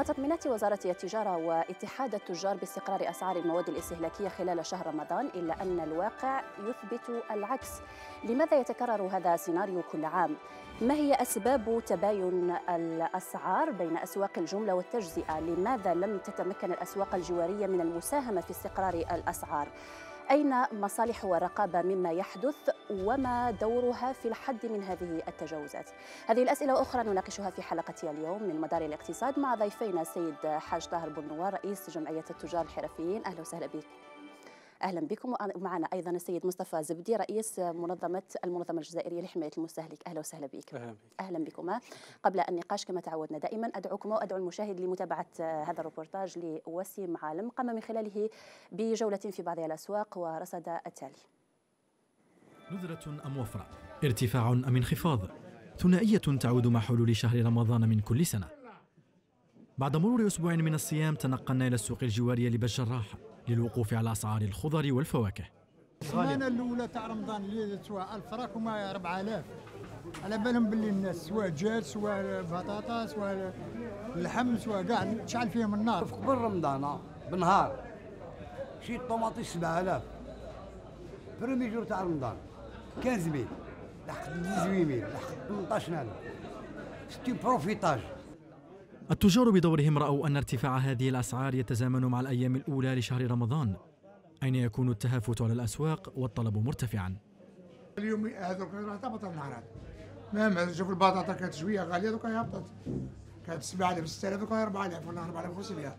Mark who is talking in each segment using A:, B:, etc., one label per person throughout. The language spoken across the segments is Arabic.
A: رغم تطمينات وزارة التجارة واتحاد التجار باستقرار أسعار المواد الاستهلاكية خلال شهر رمضان إلا أن الواقع يثبت العكس لماذا يتكرر هذا السيناريو كل عام؟ ما هي أسباب تباين الأسعار بين أسواق الجملة والتجزئة؟ لماذا لم تتمكن الأسواق الجوارية من المساهمة في استقرار الأسعار؟ أين مصالح الرقابة مما يحدث وما دورها في الحد من هذه التجاوزات هذه الأسئلة وأخرى نناقشها في حلقتي اليوم من مدار الاقتصاد مع ضيفينا السيد حاج طاهر بن نوار رئيس جمعية التجار الحرفيين أهلا وسهلا بك اهلا بكم ومعنا ايضا السيد مصطفى زبدي رئيس منظمه المنظمه الجزائريه لحمايه المستهلك اهلا وسهلا بك اهلا, أهلا بكما قبل النقاش كما تعودنا دائما ادعوكم وادعو المشاهد لمتابعه آه، هذا الروبورتاج لوسيم عالم قام من خلاله بجوله في بعض الاسواق ورصد التالي
B: نذرة أم وفرة ارتفاع أم انخفاض ثنائية تعود مع حلول شهر رمضان من كل سنة بعد مرور أسبوع من الصيام تنقلنا إلى السوق الجوارية لبجراح للوقوف على أسعار الخضر والفواكه السمانة
C: الأولى تاع رمضان اللي تسوى 1000 فراك وما 4000 على بالهم باللي الناس سوا دجاج سوا بطاطا سوا اللحم سوا كاع تشعل فيهم النار في قبل رمضان آه، بنهار شي طوماطي 7000 برومي جور تاع رمضان 15000 لحقت 18000 لحقت 18000
B: ستي بروفيتاج التجار بدورهم رأوا أن ارتفاع هذه الأسعار يتزامن مع الأيام الأولى لشهر رمضان أين يكون التهافت على الأسواق والطلب مرتفعا
C: اليوم هذا هذوك هبط النهار
B: ما شوف البطاطا
C: كانت شويه غاليه دوكا هبطت كانت 7000 6000 دوكا 4000 ولا 4500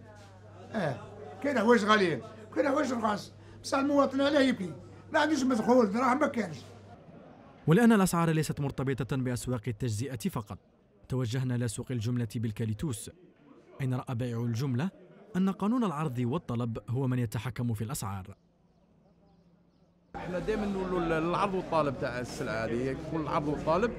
C: اه كاين حوايج غاليين كاين حوايج رخاص بصح المواطن علاه يبكي ما عندوش مدخول دراهم ما كانش
B: والآن الأسعار ليست مرتبطة بأسواق التجزئة فقط توجهنا إلى سوق الجملة بالكاليتوس أين رأى بائع الجملة أن قانون العرض والطلب هو من يتحكم في الأسعار احنا
D: دائما نقولوا العرض والطالب تاع السلعه هذه يكون العرض والطالب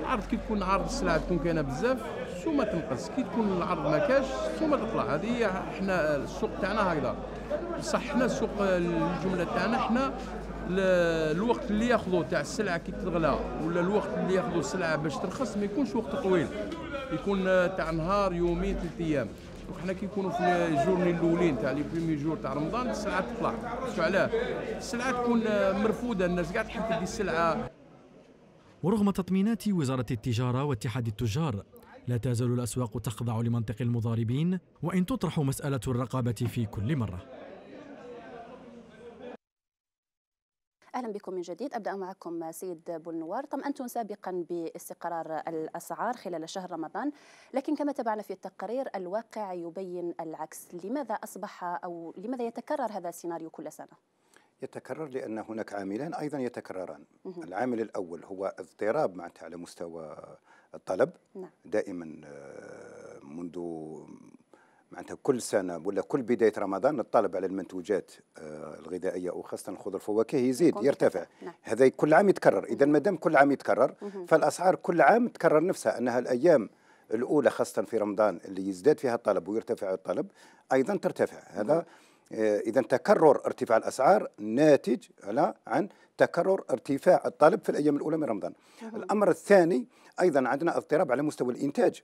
D: العرض كي تكون عرض السلعه تكون كاينه بزاف السومه تنقص كي تكون العرض ما كاش السومه تطلع هذه احنا السوق تاعنا هكذا بصح احنا السوق الجمله تاعنا احنا الوقت اللي ياخذه تاع السلعه كي تغلى ولا الوقت اللي ياخذه السلعه باش ترخص ما يكونش وقت طويل يكون آه، تاع نهار يومين ثلاث ايام حنا كي نكونوا في الجورني الاولين تاع لي بريمي جور تاع رمضان السلعه تطلع شو علاه السلعه تكون آه، مرفوده الناس قاعد تحب تدي السلعه
B: ورغم تطمينات وزاره التجاره واتحاد التجار لا تزال الاسواق تخضع لمنطق المضاربين وان تطرح مساله الرقابه في كل مره
A: أهلا بكم من جديد أبدأ معكم سيد بولنوار طمأنتم سابقا باستقرار الأسعار خلال شهر رمضان لكن كما تابعنا في التقرير الواقع يبين العكس لماذا أصبح أو لماذا يتكرر هذا السيناريو كل سنة؟
C: يتكرر لأن هناك عاملان أيضا يتكرران العامل الأول هو اضطراب معناتها على مستوى الطلب نعم. دائما آه، منذ معناتها كل سنه ولا كل بدايه رمضان الطلب على المنتوجات آه، الغذائيه وخاصه الخضر والفواكه يزيد يرتفع نعم. هذا كل عام يتكرر اذا ما دام كل عام يتكرر فالاسعار كل عام تكرر نفسها انها الايام الاولى خاصه في رمضان اللي يزداد فيها الطلب ويرتفع الطلب ايضا ترتفع هذا آه، اذا تكرر ارتفاع الاسعار ناتج على عن تكرر ارتفاع الطلب في الايام الاولى من رمضان الامر الثاني ايضا عندنا اضطراب على مستوى الانتاج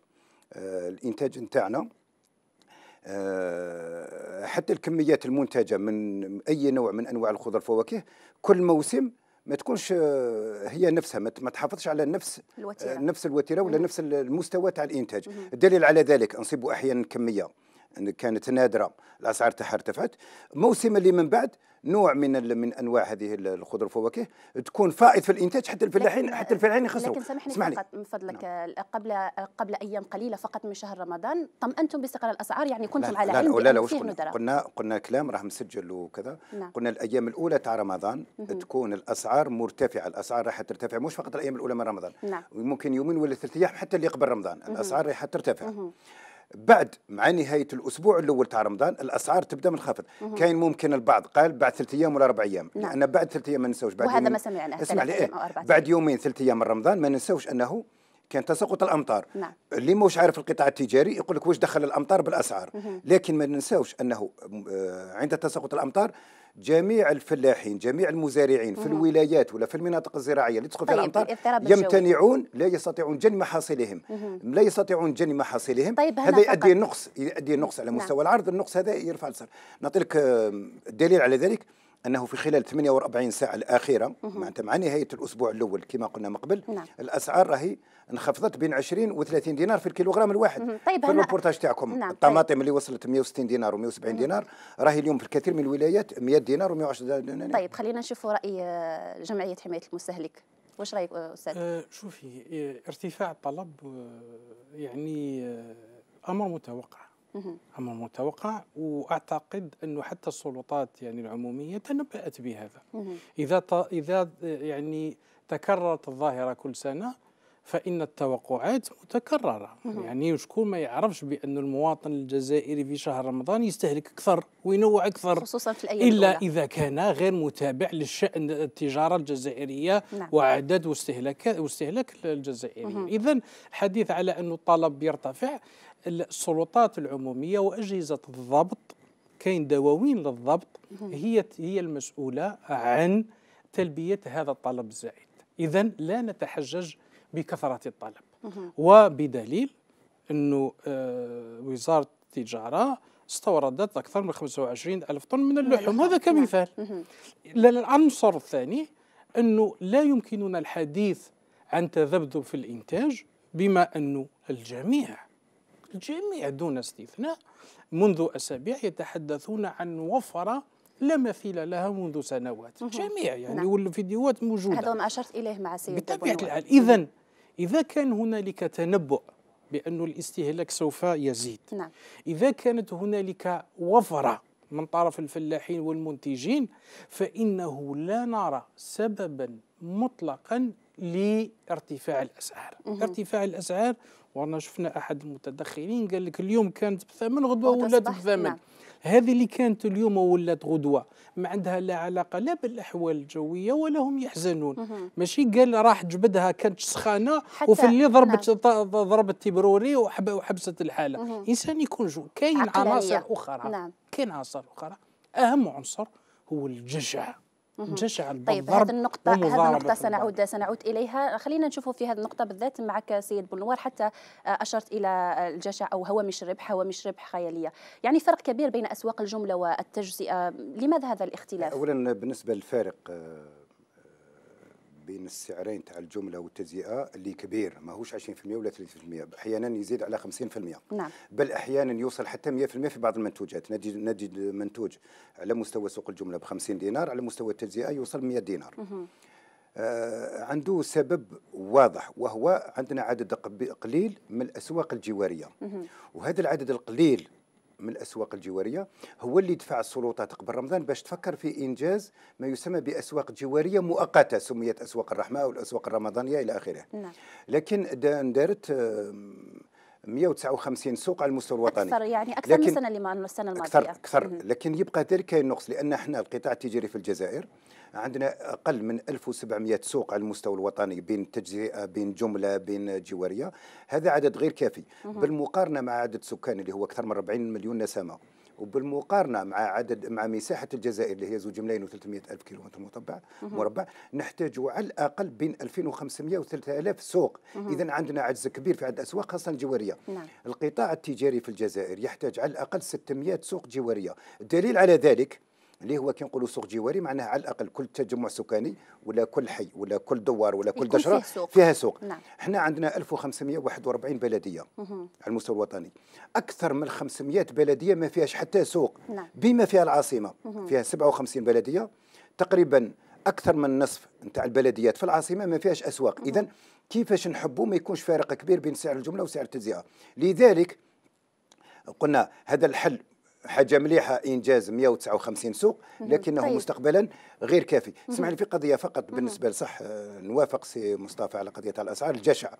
C: آه، الانتاج نتاعنا آه، حتى الكميات المنتجه من اي نوع من انواع الخضر الفواكه كل موسم ما تكونش آه، هي نفسها ما تحافظش على نفس آه، الوتيرة. نفس الوتيره ولا نفس المستوى تاع الانتاج الدليل على ذلك نصيب احيانا كميه كانت نادره الاسعار تاعها ارتفعت موسم اللي من بعد نوع من من انواع هذه الخضر والفواكه تكون فائض في الانتاج حتى الفلاحين حتى الفلاحين يخسروا لكن سامحني اسمح فقط
A: من فضلك نعم. قبل قبل ايام قليله فقط من شهر رمضان طمأنتم باستقرار الاسعار يعني كنتم لا على لا علم لا لا, لا قلنا, قلنا, قلنا
C: قلنا كلام راه مسجل وكذا نعم. قلنا الايام الاولى تاع رمضان تكون الاسعار مرتفعه الاسعار راح ترتفع مش فقط الايام الاولى من رمضان نعم. ممكن يومين ولا ثلاث ايام حتى اللي قبل رمضان الاسعار راح ترتفع بعد مع نهايه الاسبوع الاول تاع رمضان الاسعار تبدا منخفض كاين ممكن البعض قال بعد ثلاث ايام ولا اربع ايام نعم. لان بعد ثلاث ايام ما ننساوش بعد وهذا ما سمعنا اسمع لي إيه؟ بعد يومين ثلاث ايام من رمضان ما ننساوش انه كان تساقط الامطار نعم. اللي مش عارف القطاع التجاري يقول لك واش دخل الامطار بالاسعار مه. لكن ما ننساوش انه آه، عند تساقط الامطار جميع الفلاحين جميع المزارعين في الولايات ولا في المناطق الزراعيه اللي تدخل فيها طيب
A: الامطار يمتنعون
C: لا يستطيعون جني محاصيلهم لا يستطيعون جني محاصيلهم طيب هذا يؤدي نقص يؤدي نقص على نعم. مستوى العرض النقص هذا يرفع السعر نعطي لك الدليل على ذلك انه في خلال 48 ساعه الاخيره معناتها مع نهايه الاسبوع الاول كما قلنا من قبل نعم. الاسعار راهي انخفضت بين 20 و30 دينار في الكيلوغرام الواحد طيب في الريبورتاج تاعكم نعم. طيب. الطماطم طيب. اللي وصلت 160 دينار و170 دينار راهي اليوم في الكثير من الولايات 100 دينار و110 دينار طيب
A: خلينا نشوفوا راي آه، جمعيه حمايه المستهلك واش رايك آه، استاذ أه
D: شوفي آه، ارتفاع الطلب يعني امر متوقع اما متوقع وأعتقد أنه حتى السلطات يعني العمومية تنبأت بهذا إذا إذا يعني تكررت الظاهرة كل سنة فإن التوقعات متكررة يعني شكون ما يعرفش بأن المواطن الجزائري في شهر رمضان يستهلك أكثر وينوع أكثر خصوصا
A: في الأيام إلا الأولى.
D: إذا كان غير متابع للشأن التجارة الجزائرية نعم. وعدد واستهلاك واستهلاك الجزائري إذا الحديث على أن الطلب يرتفع السلطات العموميه واجهزه الضبط كاين دواوين للضبط هي هي المسؤوله عن تلبيه هذا الطلب الزائد اذا لا نتحجج بكثره الطلب وبدليل انه آه، وزاره التجاره استوردت اكثر من 25 الف طن من اللحوم هذا كمثال نعم. العنصر الثاني انه لا يمكننا الحديث عن تذبذب في الانتاج بما انه الجميع الجميع دون استثناء منذ أسابيع يتحدثون عن وفرة لا مثيل لها منذ سنوات الجميع يعني نعم. والفيديوهات موجودة هذا
A: ما أشرت إليه مع سيد بطبيعة الحال
D: إذا إذا كان هنالك تنبؤ بأن الاستهلاك سوف يزيد نعم. إذا كانت هنالك وفرة من طرف الفلاحين والمنتجين فإنه لا نرى سببا مطلقا لارتفاع الأسعار ارتفاع الأسعار ورنا شفنا احد المتدخلين قال لك اليوم كانت بثمن غدوه ولات بثمن نعم. هذه اللي كانت اليوم ولات غدوه ما عندها لا علاقه لا بالاحوال الجويه ولا هم يحزنون ماشي قال راح جبدها كانت سخانه وفي اللي ضربت نعم. ضربت تبروري وحبست الحاله مهم. انسان يكون جو كاين عناصر اخرى نعم. كاين عناصر اخرى اهم عنصر هو الجشع جشع طيب هذه النقطة هذه النقطة سنعود
A: سنعود إليها خلينا نشوفه في هذه النقطة بالذات معك سيد بولنوار حتى أشرت إلى الجشع أو هوامش الربح هوامش ربح خيالية يعني فرق كبير بين أسواق الجملة والتجزئة لماذا هذا الاختلاف؟ أولا
C: بالنسبة للفارق آه، بين السعرين تاع الجمله والتجزئه اللي كبير ماهوش 20% ولا 30% احيانا يزيد على 50% نعم. بل احيانا يوصل حتى 100% في بعض المنتوجات نجد نجد منتوج على مستوى سوق الجمله ب 50 دينار على مستوى التجزئه يوصل 100 دينار آه عنده سبب واضح وهو عندنا عدد قليل من الاسواق الجواريه مه. وهذا العدد القليل من الاسواق الجواريه هو اللي دفع السلطات قبل رمضان باش تفكر في انجاز ما يسمى باسواق جواريه مؤقته سميت اسواق الرحمه او الاسواق الرمضانيه الى اخره نعم. لكن دارت 159 سوق على المستوى الوطني اكثر
A: يعني اكثر لكن من السنه اللي السنه الماضيه اكثر
C: اكثر لكن يبقى ذلك كاين نقص لان احنا القطاع التجاري في الجزائر عندنا اقل من 1700 سوق على المستوى الوطني بين تجزئه بين جمله بين جواريه هذا عدد غير كافي بالمقارنه مع عدد سكان اللي هو اكثر من 40 مليون نسمه وبالمقارنه مع عدد مع مساحه الجزائر اللي هي زوج ملايين و300 الف كيلومتر مطبع مربع نحتاج على الاقل بين 2500 و 3000 سوق اذا عندنا عجز كبير في عدد الاسواق خاصه الجواريه نعم. القطاع التجاري في الجزائر يحتاج على الاقل 600 سوق جواريه الدليل على ذلك اللي هو كي نقولوا سوق جواري معناه على الاقل كل تجمع سكاني ولا كل حي ولا كل دوار ولا كل دشره فيه سوق. فيها سوق نعم. احنا عندنا 1541 بلديه مه. على المستوى الوطني اكثر من 500 بلديه ما فيهاش حتى سوق نعم. بما فيها العاصمه مه. فيها 57 بلديه تقريبا اكثر من نصف نتاع البلديات في العاصمه ما فيهاش اسواق اذا كيفاش نحبوا ما يكونش فارق كبير بين سعر الجمله وسعر التجزئه لذلك قلنا هذا الحل حاجه مليحه انجاز 159 سوق لكنه طيب. مستقبلا غير كافي سمعني في قضيه فقط بالنسبه لصح آه، نوافق سي مصطفى على قضيه الاسعار الجشع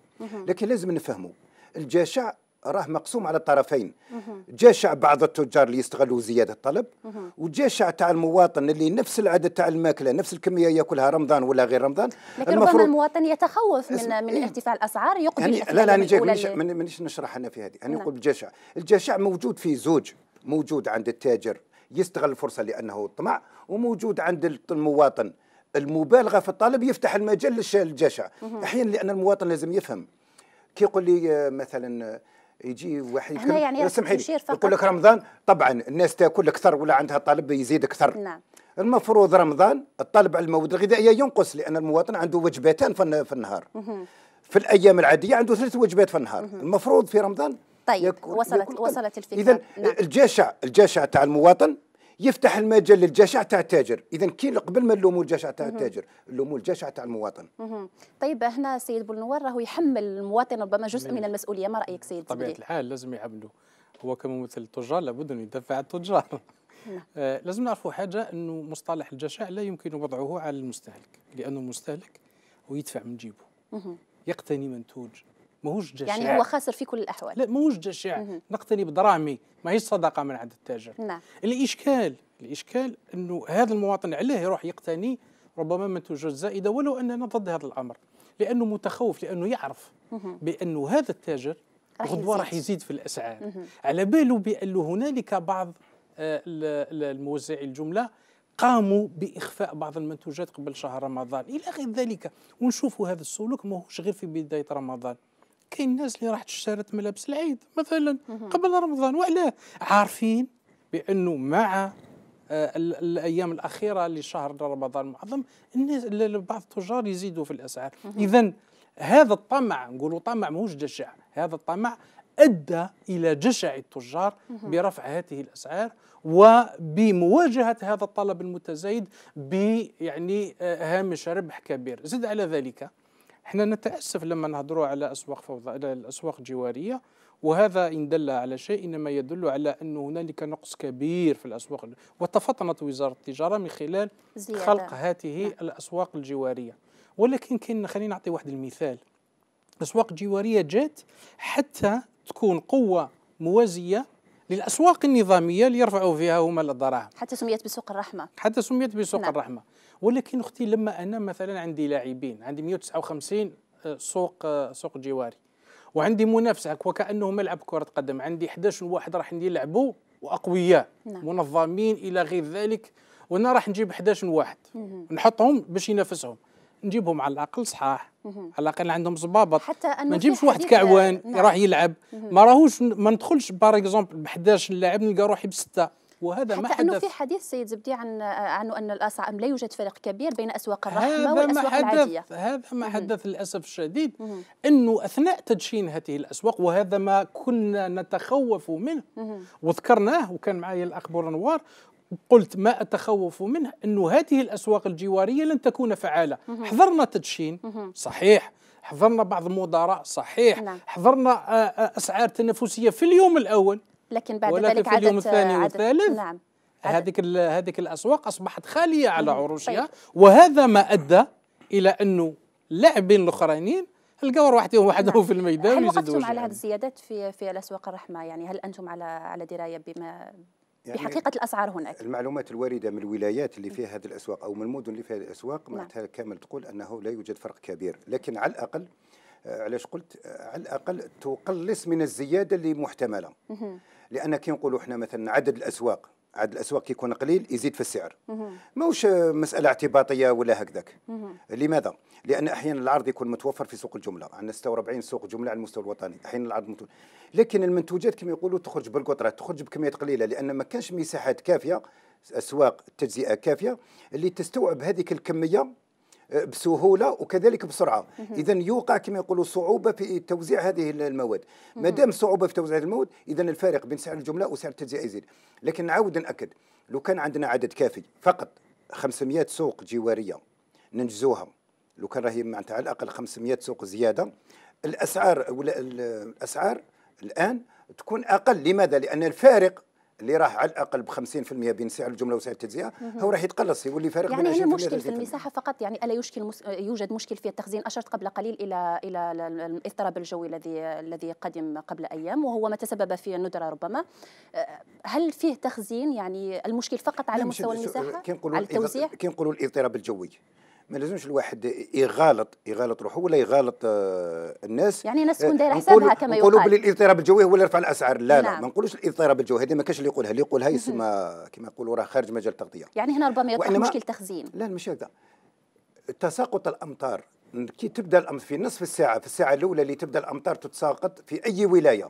C: لكن لازم نفهموا الجشع راه مقسوم على الطرفين جشع بعض التجار اللي يستغلوا زياده الطلب وجشع تاع المواطن اللي نفس العدد تاع الماكله نفس الكميه ياكلها رمضان ولا غير رمضان لكن ربما
A: المواطن يتخوف من إيه؟ من ارتفاع الاسعار يقبل يعني لا لا انا جاي
C: مانيش نشرح انا في هذه انا يعني نعم. نقول الجشع الجشع موجود في زوج موجود عند التاجر يستغل الفرصة لأنه طمع وموجود عند المواطن المبالغة في الطالب يفتح المجال للجشع أحيانا لأن المواطن لازم يفهم كي يقول لي آه، مثلا آه، يجي واحد هنا يعني آه، سمحي لي يقول لك رمضان طبعا الناس تاكل اكثر ولا عندها طالب يزيد اكثر نعم المفروض رمضان الطالب على المواد الغذائيه ينقص لان المواطن عنده وجبتان في النهار في الايام العاديه عنده ثلاث وجبات في النهار المفروض في رمضان طيب يكون وصلت يكون
A: وصلت طيب. الفكره اذا نعم.
C: الجشع الجشع تاع المواطن يفتح المجال للجشع تاع التاجر اذا كي قبل ما نلوموا الجشع تاع التاجر
D: نلوموا الجشع تاع المواطن
A: طيب هنا سيد بولنوار راهو يحمل المواطن ربما جزء من المسؤوليه ما رايك سيد طبيعه الحال
D: لازم يحملوا هو كممثل التجار لابد ان يدفع التجار نعم. آه لازم نعرفوا حاجه انه مصطلح الجشع لا يمكن وضعه على المستهلك لانه المستهلك هو يدفع من جيبه يقتني منتوج ماهوش جشع يعني هو خاسر
A: في كل الاحوال
D: لا ماهوش جشع نقتني بدراهمي ماهيش صدقه من عند التاجر نعم الاشكال الاشكال انه هذا المواطن علاه يروح يقتني ربما منتوجات زائده ولو اننا ضد هذا الامر لانه متخوف لانه يعرف بانه هذا التاجر غدوه راح يزيد في الاسعار مه. على باله بانه هنالك بعض آه، الموزعي الجمله قاموا باخفاء بعض المنتوجات قبل شهر رمضان الى غير ذلك ونشوفوا هذا السلوك ماهوش غير في بدايه رمضان كاين الناس اللي راح تشترط ملابس العيد مثلا قبل رمضان وعلاه عارفين بانه مع آه، الايام الاخيره لشهر رمضان المعظم الناس بعض التجار يزيدوا في الاسعار اذا هذا الطمع نقولوا طمع موش جشع هذا الطمع ادى الى جشع التجار برفع هذه الاسعار وبمواجهه هذا الطلب المتزايد بيعني آه، هامش ربح كبير زد على ذلك احنا نتاسف لما نهضروا على اسواق فوضى على الاسواق الجواريه وهذا ان دل على شيء انما يدل على ان هنالك نقص كبير في الاسواق وتفطنت وزاره التجاره من خلال زيادة. خلق هذه نعم. الاسواق الجواريه ولكن كاين خلينا نعطي واحد المثال الاسواق الجواريه جات حتى تكون قوه موازيه للاسواق النظاميه اللي يرفعوا فيها هما الدراهم
A: حتى سميت بسوق الرحمه
D: حتى سميت بسوق نعم. الرحمه ولكن اختي لما انا مثلا عندي لاعبين عندي 159 آه، سوق آه، سوق جواري وعندي منافسه وكانه ملعب كره قدم عندي 11 واحد راح يلعبوا واقوياء نعم. منظمين الى غير ذلك وانا راح نجيب 11 واحد نحطهم باش ينافسهم نجيبهم على الاقل صحاح على الاقل عندهم صبابط حتى انه ما نجيبش واحد آه، كعوان نعم. راح يلعب ما راهوش ما ندخلش باغ اكزومبل ب 11 لاعب نلقى روحي بسته وهذا حتى ما حدث في
A: حديث سيد زبدي عن عنه أن الاسعار لا يوجد فرق كبير بين أسواق الرحمة والأسواق ما حدث العادية
D: هذا ما حدث للأسف الشديد أنه أثناء تدشين هذه الأسواق وهذا ما كنا نتخوف منه وذكرناه وكان معي الأخ بورنوار قلت ما أتخوف منه أنه هذه الأسواق الجوارية لن تكون فعالة حضرنا تدشين صحيح حضرنا بعض المدراء صحيح نعم. حضرنا آه، آه، اسعار تنافسيه في اليوم الاول
A: لكن بعد ولكن ذلك في اليوم عدد الثاني والثالث نعم
D: هذيك هذيك الاسواق اصبحت خاليه على عروشها وهذا ما ادى الى انه لاعبين الاخرين لقوا وحدهم وحدهم نعم. في الميدان هل وقفتم على
A: هذه الزيادات في في الاسواق الرحمه يعني هل انتم على على درايه بما يعني بحقيقه الاسعار هناك
C: المعلومات الوارده من الولايات اللي فيها هذه الاسواق او من المدن اللي فيها هذه الاسواق نعم. معناتها كامل تقول انه لا يوجد فرق كبير لكن على الاقل آه، علاش قلت آه، على الاقل تقلص من الزياده اللي محتمله لان كي نقولوا احنا مثلا عدد الاسواق عدد الاسواق كيكون قليل يزيد في السعر ماهوش مساله اعتباطيه ولا هكذاك لماذا لان احيانا العرض يكون متوفر في سوق الجمله عندنا 46 سوق جمله على المستوى الوطني احيانا العرض متوفر. لكن المنتوجات كما يقولوا تخرج بالقطره تخرج بكميات قليله لان ما كانش مساحات كافيه اسواق تجزئه كافيه اللي تستوعب هذيك الكميه بسهوله وكذلك بسرعه اذا يوقع كما يقولوا صعوبه في توزيع هذه المواد ما دام صعوبه في توزيع المواد اذا الفارق بين سعر الجمله وسعر التجزئه يزيد لكن نعاود ناكد لو كان عندنا عدد كافي فقط 500 سوق جواريه ننجزوها لو كان راهي معناتها على الاقل 500 سوق زياده الاسعار ولا الاسعار الان تكون اقل لماذا لان الفارق اللي راح على الاقل ب 50% بين سعر الجمله وسعر التجزئه هو راح يتقلص يولي فارق يعني هنا مشكل في المساحه
A: فقط يعني الا يشكل مس... يوجد مشكل في التخزين اشرت قبل قليل الى الى الاضطراب الجوي الذي الذي قدم قبل ايام وهو ما تسبب في الندره ربما أه، هل فيه تخزين يعني المشكل فقط على نعم، مستوى المساحه على التوزيع
C: كي نقولوا الاضطراب الجوي ما لازمش الواحد يغالط يغالط روحه ولا يغالط آه، الناس يعني الناس آه، تكون دايره حسابها كما يقال نقولوا بالاضطراب الجوي هو اللي رفع الاسعار لا نعم. لا ما نعم. نقولوش الاضطراب الجوي هذه ما كاش اللي يقولها اللي يقولها يسمى كما يقولوا راه خارج مجال التغطيه
A: يعني هنا ربما يطرح مشكل تخزين لا مش هكذا
C: تساقط الامطار كي تبدا الامطار في نصف الساعه في الساعه الاولى اللي تبدا الامطار تتساقط في اي ولايه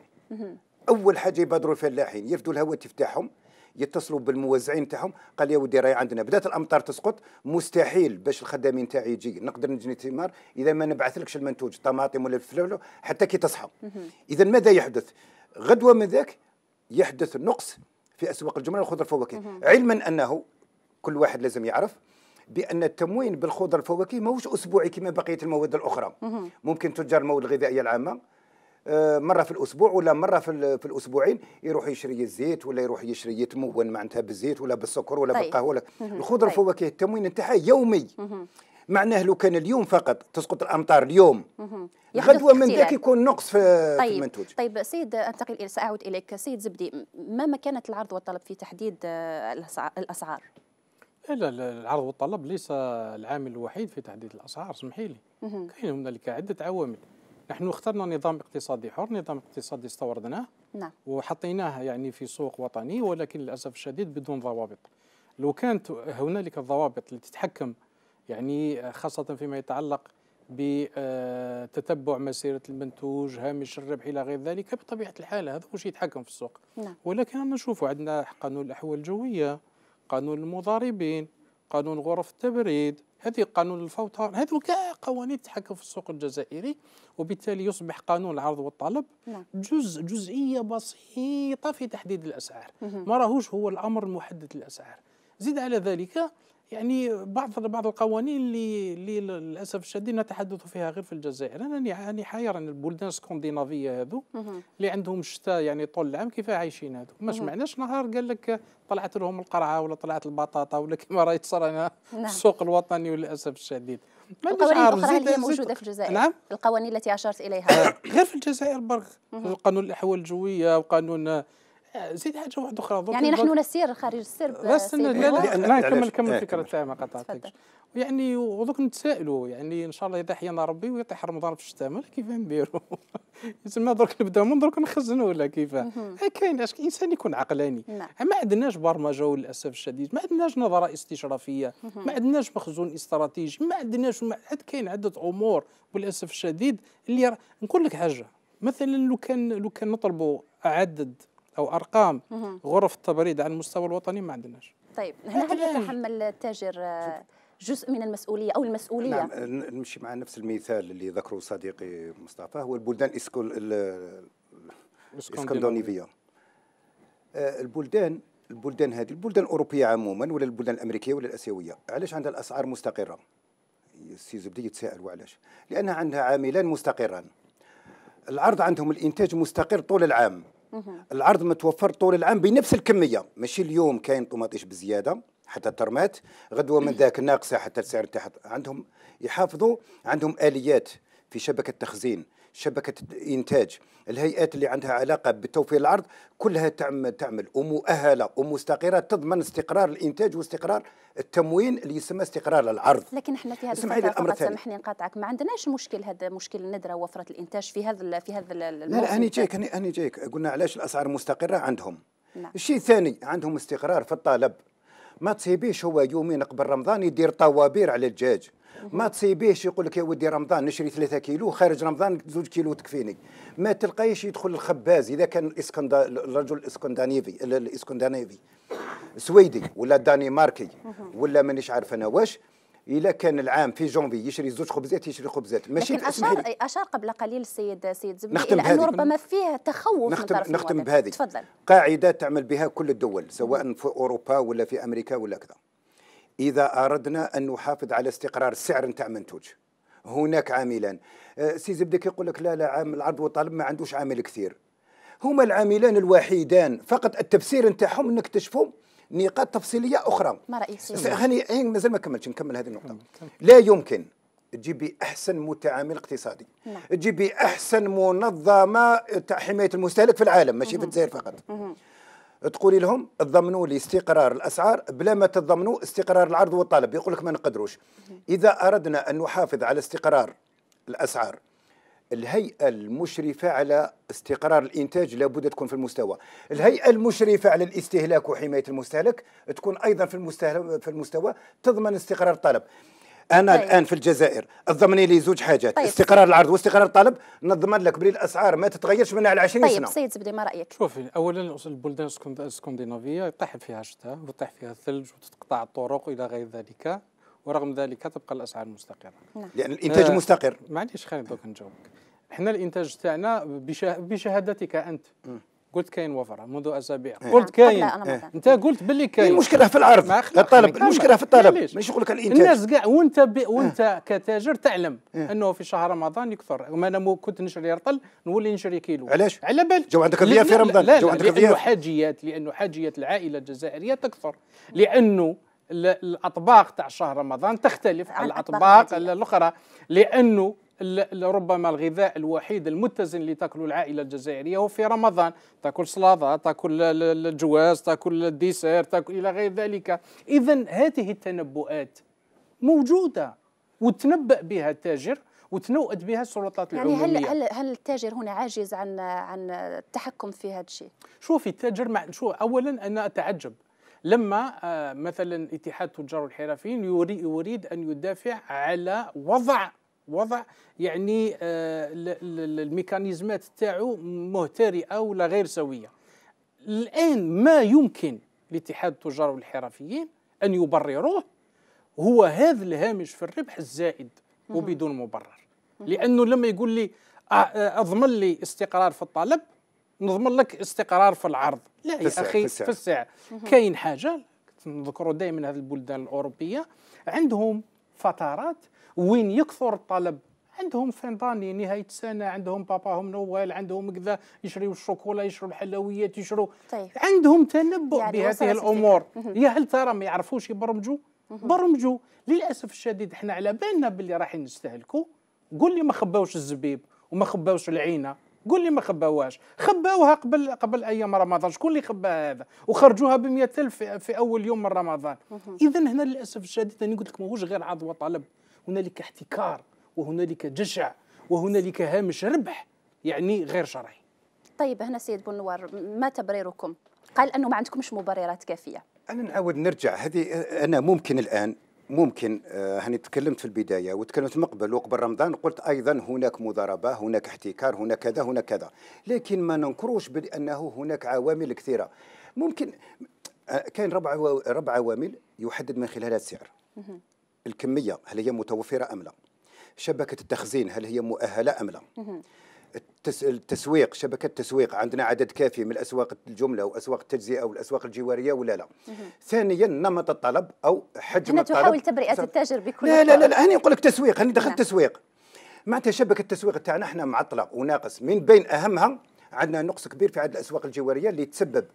C: اول حاجه يبادروا الفلاحين يرفدوا الهواتف تاعهم يتصلوا بالموزعين تاعهم قال يا ودي راهي عندنا بدات الامطار تسقط مستحيل باش الخدامين تاعي يجي نقدر نجني ثمار اذا ما نبعثلكش المنتوج الطماطم ولا الفلفل حتى كي تصحى اذا ماذا يحدث غدوه من ذاك يحدث نقص في اسواق الجمله والخضر الفواكه علما انه كل واحد لازم يعرف بان التموين بالخضر الفواكه ماهوش اسبوعي كما بقيه المواد الاخرى ممكن تجار المواد الغذائيه العامه آه، مره في الاسبوع ولا مره في, في الاسبوعين يروح يشري الزيت ولا يروح يشري يتمون معناتها بالزيت ولا بالسكر ولا طيب. بالقهوه الخضره طيب. فواكه التموين انتهى يومي معناه لو كان اليوم فقط تسقط الامطار اليوم
A: غدوه من ذاك
C: يكون نقص في,
A: طيب. في المنتوج طيب سيد انتقل الى ساعود اليك سيد زبدي ما مكانه العرض والطلب في تحديد آه، الاسعار
D: لا العرض والطلب ليس العامل الوحيد في تحديد الاسعار اسمحي لي كاين هنالك عده عوامل نحن اخترنا نظام اقتصادي حر نظام اقتصادي استوردناه نعم. وحطيناه يعني في سوق وطني ولكن للأسف الشديد بدون ضوابط لو كانت هنالك الضوابط التي تتحكم يعني خاصة فيما يتعلق بتتبع آه، مسيرة المنتوج هامش الربح إلى غير ذلك بطبيعة الحال هذا هو شيء يتحكم في السوق نعم. ولكن نشوفوا عندنا قانون الأحوال الجوية قانون المضاربين قانون غرف التبريد هذه قانون الفوت هذو كاع قوانين تتحكم في السوق الجزائري وبالتالي يصبح قانون العرض والطلب نعم. جزء جزئيه بسيطه في تحديد الاسعار ما راهوش هو الامر المحدد للاسعار زيد على ذلك يعني بعض بعض القوانين اللي اللي للاسف الشديد نتحدث فيها غير في الجزائر انا يعني ان يعني البلدان السكندنافيه هذو اللي عندهم الشتاء يعني طول العام كيف عايشين هذو ما معناش نهار قال لك طلعت لهم القرعه ولا طلعت البطاطا ولا كما رايت صرنا نعم. السوق الوطني وللاسف الشديد القوانين الاخرى هي موجوده
A: في الجزائر نعم القوانين التي اشرت اليها
D: غير في الجزائر برك قانون الاحوال الجويه وقانون آه، زيد حاجه واحده اخرى يعني نحن نسير خارج السرب بس لا لا لا نكمل آه، كمل الفكره تاعي ما قطعتكش يعني ودوك نتسائلوا يعني ان شاء الله اذا حيانا ربي ويطيح رمضان في الشتاء كيف نديروا تسمى درك نبداو من درك نخزنوا ولا كيف آه، كاين اش الانسان يكون عقلاني نعم. ما عندناش برمجه وللاسف الشديد ما عندناش نظره استشرافيه ما عندناش مخزون استراتيجي ما عندناش عاد كاين عده امور وللاسف الشديد اللي نقول لك حاجه مثلا لو كان لو كان نطلبوا عدد او ارقام غرف التبريد على المستوى الوطني ما عندناش
A: طيب هنا هل يتحمل التاجر جزء من المسؤوليه او المسؤوليه نعم
C: نمشي مع نفس المثال اللي ذكره صديقي مصطفى هو البلدان الاسكندنافيه آه، البلدان البلدان هذه البلدان الاوروبيه عموما ولا البلدان الامريكيه ولا الاسيويه علاش عندها الاسعار مستقره السي زبدي يتساءل وعلاش لان عندها عاملان مستقران العرض عندهم الانتاج مستقر طول العام العرض متوفر طول العام بنفس الكميه ماشي اليوم كاين طماطيش بزياده حتى ترمات غدوه من ذاك ناقصه حتى السعر تحت عندهم يحافظوا عندهم اليات في شبكه تخزين شبكه الانتاج الهيئات اللي عندها علاقه بتوفير العرض كلها تعمل تعمل ومؤهله ومستقره تضمن استقرار الانتاج واستقرار التموين اللي يسمى استقرار العرض
A: لكن احنا في هذه اسمحي لي الامر الثاني سامحني نقاطعك ما عندناش مشكل هذا مشكل الندره ووفره الانتاج في هذا في هذا لا لا
C: جايك اني جايك قلنا علاش الاسعار مستقره عندهم نعم. الشيء الثاني عندهم استقرار في الطلب ما تسيبيش هو يومين قبل رمضان يدير طوابير على الدجاج ما تصيبيهش يقول لك يا ودي رمضان نشري 3 كيلو خارج رمضان زوج كيلو تكفيني ما تلقايش يدخل الخباز اذا كان الاسكندا الرجل الاسكندنافي الاسكندنافي سويدي ولا دانيماركي ولا مانيش عارف انا واش الا كان العام في جونفي يشري زوج خبزات يشري خبزات ماشي لكن اشار
A: اشار قبل قليل السيد سيد زبيدي لأنه بهذه ربما فيه تخوف نختم من طرف نختم بهذه تفضل
C: قاعده تعمل بها كل الدول سواء في اوروبا ولا في امريكا ولا كذا اذا اردنا ان نحافظ على استقرار السعر نتاع منتوج هناك عاملان أه، سي زبدك يقول لك لا لا عامل العرض والطلب ما عندوش عامل كثير هما العاملان الوحيدان فقط التفسير نتاعهم نكتشفوا نقاط تفصيليه اخرى ما
A: رايك خليني
C: مازال ما كملتش نكمل هذه النقطه نعم، لا يمكن تجيبي احسن متعامل اقتصادي نعم. تجيبي احسن منظمه تاع حمايه المستهلك في العالم ماشي في الجزائر فقط مم. تقولي لهم تضمنوا لي استقرار الاسعار بلا ما تضمنوا استقرار العرض والطلب يقول لك ما نقدروش اذا اردنا ان نحافظ على استقرار الاسعار الهيئه المشرفه على استقرار الانتاج لابد تكون في المستوى الهيئه المشرفه على الاستهلاك وحمايه المستهلك تكون ايضا في المستوى في المستوى تضمن استقرار الطلب انا طيب. الان في الجزائر الضمن لي زوج حاجات طيب. استقرار العرض واستقرار الطلب نضمن لك بلي الاسعار ما تتغيرش من على
D: 20 طيب. سنه طيب
A: سيد زبدي ما رايك
D: شوفي اولا البلدان السكندنافيه يطيح فيها الشتاء ويطيح فيها الثلج وتتقطع الطرق الى غير ذلك ورغم ذلك تبقى الاسعار مستقره نعم. لان الانتاج آه مستقر معليش خليني دوك نجاوبك حنا الانتاج تاعنا بشه... بشهادتك انت قلت كاين وفره منذ اسابيع إيه. قلت كاين إيه. انت قلت باللي كاين المشكله إيه، في العرض الطلب المشكله في الطلب ماشي يقول لك الانتاج الناس كاع وانت وانت إيه. كتاجر تعلم إيه. انه في شهر رمضان يكثر ما انا كنت نشري رطل نولي نشري كيلو علاش على بال جو عندك الضياف في رمضان لا لا, لانه حاجيات لانه حاجيات العائله الجزائريه تكثر لانه الاطباق تاع شهر رمضان تختلف عن الاطباق الاخرى لانه ربما الغذاء الوحيد المتزن اللي تاكله العائله الجزائريه هو في رمضان تاكل سلطه تاكل الجواز تاكل الديسير تاكل الى غير ذلك اذا هذه التنبؤات موجوده وتنبأ بها التاجر وتنوأت بها السلطات يعني العموميه يعني هل هل
A: هل التاجر هنا عاجز عن عن التحكم في هذا الشيء
D: شوفي التاجر مع شو اولا انا اتعجب لما آه، مثلا اتحاد تجار الحرفيين يريد ان يدافع على وضع وضع يعني آه، الميكانيزمات تاعو مهترئه ولا غير سويه الان ما يمكن لاتحاد التجار والحرفيين ان يبرروه هو هذا الهامش في الربح الزائد وبدون مبرر لانه لما يقول لي آه، آه، اضمن لي استقرار في الطلب نضمن لك استقرار في العرض لا يا اخي في السعر كاين حاجه نذكروا دائما هذه البلدان الاوروبيه عندهم فترات وين يكثر الطلب عندهم فنداني نهايه السنه عندهم باباهم نوال عندهم كذا يشريوا الشوكولا يشروا الحلويات يشروا طيب. عندهم تنبؤ يعني بهذه الامور يا هل ترى ما يعرفوش يبرمجوا برمجوا للاسف الشديد احنا على بالنا باللي رايحين نستهلكوا قول لي ما خباوش الزبيب وما خباوش العينه قول لي ما خباوهاش خباوها قبل قبل ايام رمضان شكون اللي خبا هذا وخرجوها ب ألف في, في اول يوم من رمضان اذا هنا للاسف الشديد انا قلت لك ماهوش غير عضو طلب هنالك احتكار وهنالك جشع وهنالك هامش ربح يعني غير شرعي
A: طيب هنا سيد بنوار ما تبريركم قال انه ما عندكمش مبررات كافيه
C: انا نعاود نرجع هذه انا ممكن الان ممكن آه، هاني تكلمت في البدايه وتكلمت من قبل وقبل رمضان قلت ايضا هناك مضاربه هناك احتكار هناك كذا هناك كذا لكن ما ننكروش بانه هناك عوامل كثيره ممكن آه، كاين ربع ربع عوامل يحدد من خلالها السعر الكميه هل هي متوفره ام لا شبكه التخزين هل هي مؤهله ام لا التسويق شبكه التسويق عندنا عدد كافي من الاسواق الجمله واسواق التجزئه والاسواق الجواريه ولا لا ثانيا نمط الطلب او حجم الطلب تحاول تبرئه التاجر
A: بكل لا لا لا, لا هاني نقول
C: لك تسويق هاني دخلت نعم. تسويق معناتها شبكه التسويق تاعنا احنا معطله وناقص من بين اهمها عندنا نقص كبير في عدد الاسواق الجواريه اللي تسبب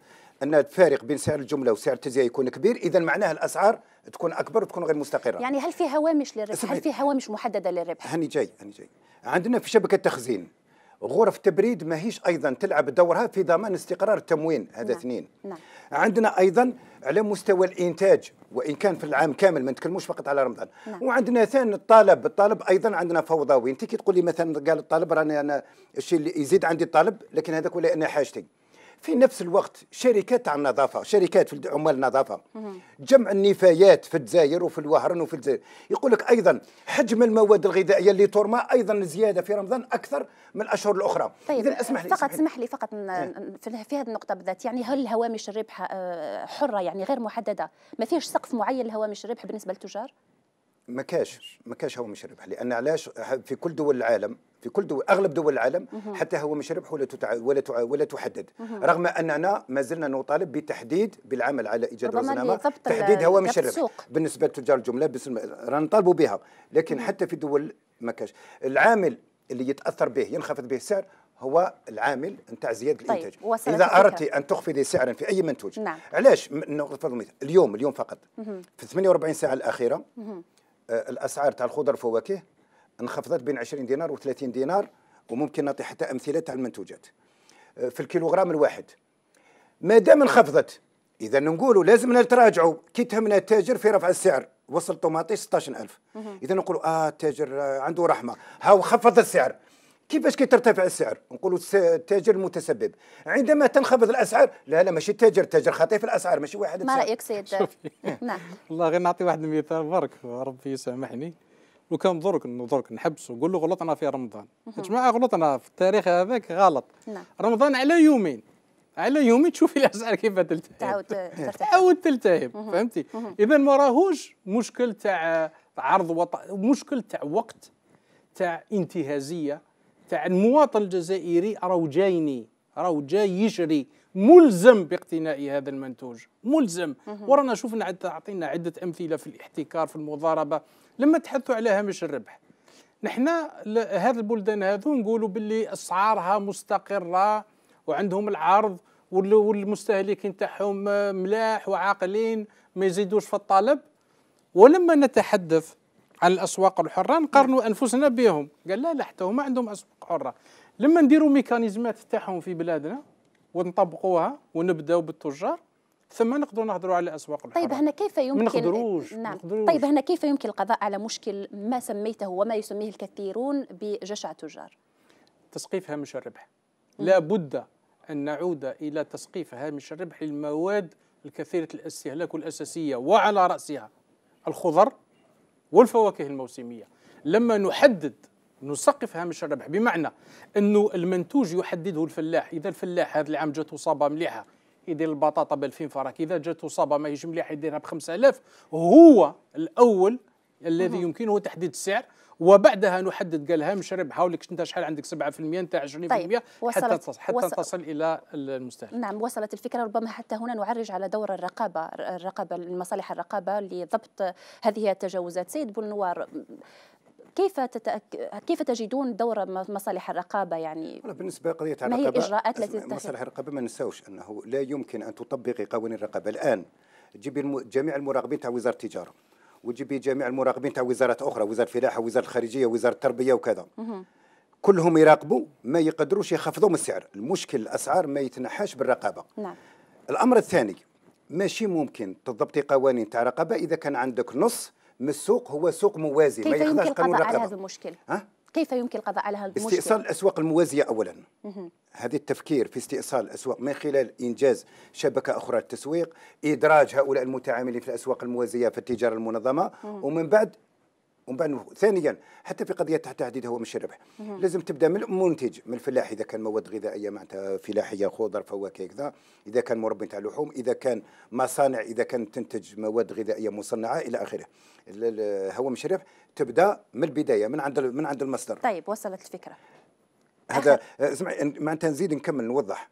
C: ان الفارق بين سعر الجمله وسعر التجزئه يكون كبير اذا معناه الاسعار تكون اكبر وتكون غير مستقره يعني
A: هل في هوامش للربح هل في هوامش محدده للربح
C: هاني جاي هاني جاي عندنا في شبكه التخزين غرف التبريد ماهيش ايضا تلعب دورها في ضمان استقرار التموين هذا نعم. اثنين نعم. عندنا ايضا على مستوى الانتاج وان كان في العام كامل ما نتكلموش فقط على رمضان نعم. وعندنا ثاني الطالب الطالب ايضا عندنا فوضوي انت كي تقول لي مثلا قال الطالب راني انا الشيء اللي يزيد عندي الطالب لكن هذاك ولا انا حاجتي في نفس الوقت شركات تاع النظافه شركات في عمال النظافه جمع النفايات في الجزائر وفي الوهران وفي الجزائر يقول لك ايضا حجم المواد الغذائيه اللي ترمى ايضا زياده في رمضان اكثر من الاشهر الاخرى طيب اذا اسمح لي فقط
A: اسمح لي فقط إيه. في هذه النقطه بالذات يعني هل الهوامش الربح آه، حره يعني غير محدده ما فيهش سقف معين لهوامش الربح بالنسبه للتجار
C: ما كاش ما كاش هو مش ربح لان علاش في كل دول العالم في كل دول اغلب دول العالم حتى هو مش ربح ولا تتع... ولا تع... ولا تحدد رغم اننا ما زلنا نطالب بتحديد بالعمل على ايجاد رزنامه تحديد هو مش ربح بالنسبه لتجار الجمله بس رانا نطالبوا بها لكن حتى في دول ما كاش العامل اللي يتاثر به ينخفض به السعر هو العامل نتاع زياده طيب الانتاج اذا اردت ان تخفضي سعرا في اي منتوج نعم. علاش نخفض اليوم اليوم فقط مه. في 48 ساعه الاخيره مه. آه، الاسعار تاع الخضر والفواكه انخفضت بين 20 دينار و30 دينار وممكن نعطي حتى امثله تاع المنتوجات آه، في الكيلوغرام الواحد ما دام انخفضت اذا نقولوا لازم نتراجعوا كي تهمنا التاجر في رفع السعر وصل طوماطيش 16000 اذا نقولوا اه التاجر عنده رحمه هاو خفض السعر كيفاش كيترتفع السعر نقولوا التاجر المتسبب عندما تنخفض الاسعار لا لا ماشي التاجر التاجر خطيف في الاسعار ماشي واحد ما رايك
A: سيد نعم
D: والله غير نعطي واحد المثال برك ربي يسامحني لو كان درك درك نحبس ونقول له غلطنا في رمضان يا جماعه غلطنا في التاريخ هذاك غلط نعم. رمضان على يومين على يومين تشوفي الاسعار كيف تلتهب تعاود تلتهب فهمتي اذا ما راهوش مشكل تاع عرض وط... مشكل تاع وقت تاع انتهازيه تاع المواطن الجزائري راهو جايني راهو جاي يجري ملزم باقتناء هذا المنتوج ملزم ورانا شفنا عد عطينا عده امثله في الاحتكار في المضاربه لما تحدثوا على هامش الربح نحن هذه البلدان هذو نقولوا باللي اسعارها مستقره وعندهم العرض والمستهلكين تاعهم آه، ملاح وعاقلين ما يزيدوش في الطلب ولما نتحدث على الاسواق الحره نقارنوا انفسنا بهم قال لا لا حتى هما عندهم اسواق حره لما نديروا ميكانيزمات تاعهم في بلادنا ونطبقوها ونبداو بالتجار ثم نقدروا نهضروا على الاسواق الحره طيب هنا
A: كيف يمكن نقدروش نعم نقدروش. طيب هنا كيف يمكن القضاء على مشكل ما سميته وما يسميه الكثيرون بجشع التجار
D: تسقيف هامش الربح لابد ان نعود الى تسقيف هامش الربح للمواد الكثيره الاستهلاك الاساسيه وعلى راسها الخضر والفواكه الموسمية لما نحدد نسقف هامش الربح بمعنى انه المنتوج يحدده الفلاح اذا الفلاح هذا العام جاته صابه مليحه يدير البطاطا ب 2000 فرنك اذا جاته صابه ماهيش مليحه يديرها ب 5000 هو الاول الذي يمكنه تحديد السعر وبعدها نحدد قال هامش ربح حولك انت شحال عندك 7% انت 20% طيب حتى تصل حتى وصل تصل الى المستهلك
A: نعم وصلت الفكره ربما حتى هنا نعرج على دور الرقابه الرقابه المصالح الرقابه لضبط هذه التجاوزات سيد بولنوار كيف تتأك... كيف تجدون دور مصالح الرقابه يعني بالنسبه
C: لقضيه الرقابه ما هي الاجراءات التي مصالح الرقابه ما ننساوش انه لا يمكن ان تطبقي قوانين الرقابه الان تجيبي جميع المراقبين تاع وزاره التجاره وتجيب جميع المراقبين تاع وزارات اخرى وزاره الفلاحه وزاره الخارجيه وزاره التربيه وكذا كلهم يراقبوا ما يقدروش يخفضوا من السعر المشكل الاسعار ما يتنحاش بالرقابه نعم. الامر الثاني ماشي ممكن تضبطي قوانين تاع رقابه اذا كان عندك نص من السوق هو سوق موازي كيف ما يخضعش قانون على هذا المشكل ها
A: كيف يمكن القضاء على هذا المشكل؟ استئصال الأسواق
C: الموازية أولا هذا التفكير في استئصال الأسواق من خلال إنجاز شبكة أخرى للتسويق إدراج هؤلاء المتعاملين في الأسواق الموازية في التجارة المنظمة ومن بعد ومن بعد ثانيا حتى في قضيه تحديد هوامش الربح لازم تبدا من المنتج من الفلاح اذا كان مواد غذائيه معناتها فلاحيه خضر فواكه كذا اذا كان مربي تاع لحوم اذا كان مصانع اذا كان تنتج مواد غذائيه مصنعه الى اخره هوامش الربح تبدا من البدايه من عند من عند المصدر
A: طيب وصلت الفكره
C: هذا آه، اسمعي معناتها نزيد نكمل نوضح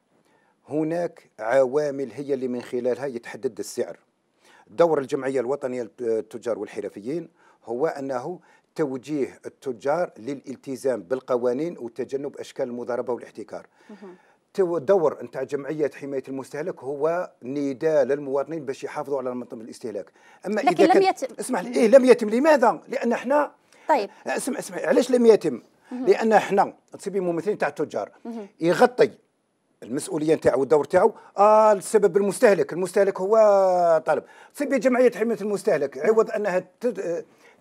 C: هناك عوامل هي اللي من خلالها يتحدد السعر دور الجمعيه الوطنيه للتجار والحرفيين هو أنه توجيه التجار للالتزام بالقوانين وتجنب أشكال المضاربة والاحتكار دور نتاع جمعيه حمايه المستهلك هو نداء للمواطنين باش يحافظوا على منظم الاستهلاك اما لكن اذا لم يتم اسمح لي إيه لم يتم لماذا لان احنا طيب اسمع اسمع علاش لم يتم لان احنا تصيبي ممثلين تاع التجار يغطي المسؤوليه نتاعو والدور تاعو آه السبب المستهلك المستهلك هو طالب تصيبي جمعيه حمايه المستهلك عوض انها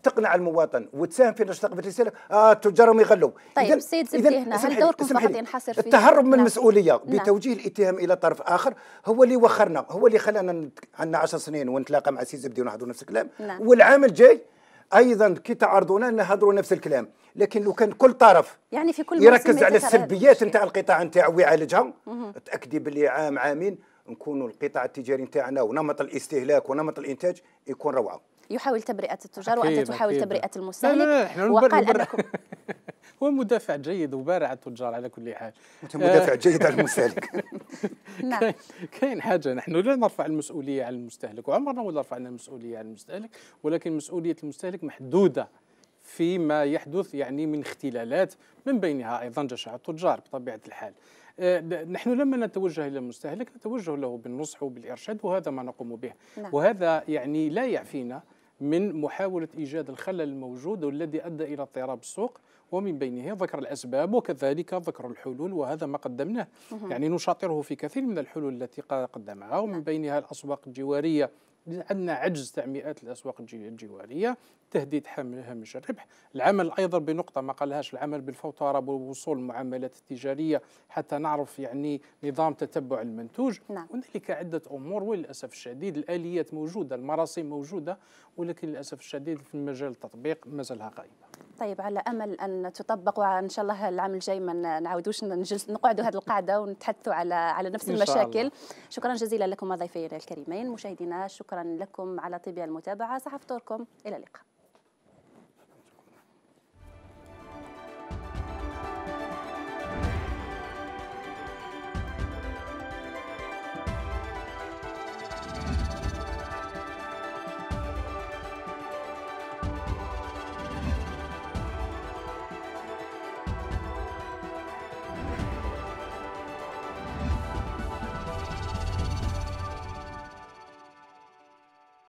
C: تقنع المواطن وتساهم في نشر ثقافه الاستهلاك آه تجارهم يغلوا طيب إذن سيد زبدي هنا هل دوركم فقط ينحصر في التهرب من نعم. المسؤوليه نعم. بتوجيه الاتهام الى طرف اخر هو اللي وخرنا هو اللي خلانا عندنا 10 سنين ونتلاقى مع سيد زبدي ونحضروا نفس الكلام نعم. والعام الجاي ايضا كي تعرضونا نهضروا نفس الكلام لكن لو كان كل طرف
A: يعني في كل يركز على السلبيات
C: نتاع القطاع نتاعو ويعالجها تاكدي باللي عام عامين نكونوا القطاع التجاري نتاعنا ونمط الاستهلاك
D: ونمط الانتاج يكون روعه
A: يحاول تبرئة التجار وأنت تحاول تبرئة المستهلك لا لا لا احنا وقال
D: أنكم هو مدافع جيد وبارع التجار على كل حال انت مدافع آه، جيد على المستهلك نعم كاين حاجه نحن لا نرفع المسؤوليه على المستهلك وعمرنا ولا رفعنا المسؤوليه على المستهلك ولكن مسؤوليه المستهلك محدوده فيما يحدث يعني من اختلالات من بينها ايضا جشع التجار بطبيعه الحال آه، نحن لما نتوجه إلى المستهلك نتوجه له بالنصح وبالإرشاد وهذا ما نقوم به نعم. وهذا يعني لا يعفينا من محاولة إيجاد الخلل الموجود والذي أدى إلى اضطراب السوق ومن بينها ذكر الأسباب وكذلك ذكر الحلول وهذا ما قدمناه يعني نشاطره في كثير من الحلول التي قدمها ومن نعم. بينها الأسواق الجوارية عندنا عجز تاع مئات الاسواق الجواريه تهديد هامش الربح العمل ايضا بنقطه ما قالهاش العمل بالفوتره بوصول المعاملات التجاريه حتى نعرف يعني نظام تتبع المنتوج نعم. هنالك عده امور وللاسف الشديد الاليات موجوده المراسم موجوده ولكن للاسف الشديد في مجال التطبيق مازالها غائبه
A: طيب على امل ان تطبق وان شاء الله العام الجاي ما نعاودوش نجلس نقعدوا هذه القاعده ونتحدثوا على على نفس المشاكل الله. شكرا جزيلا لكم ضيفي الكريمين مشاهدينا شكرا لكم على طيب المتابعه صحفتوركم الى اللقاء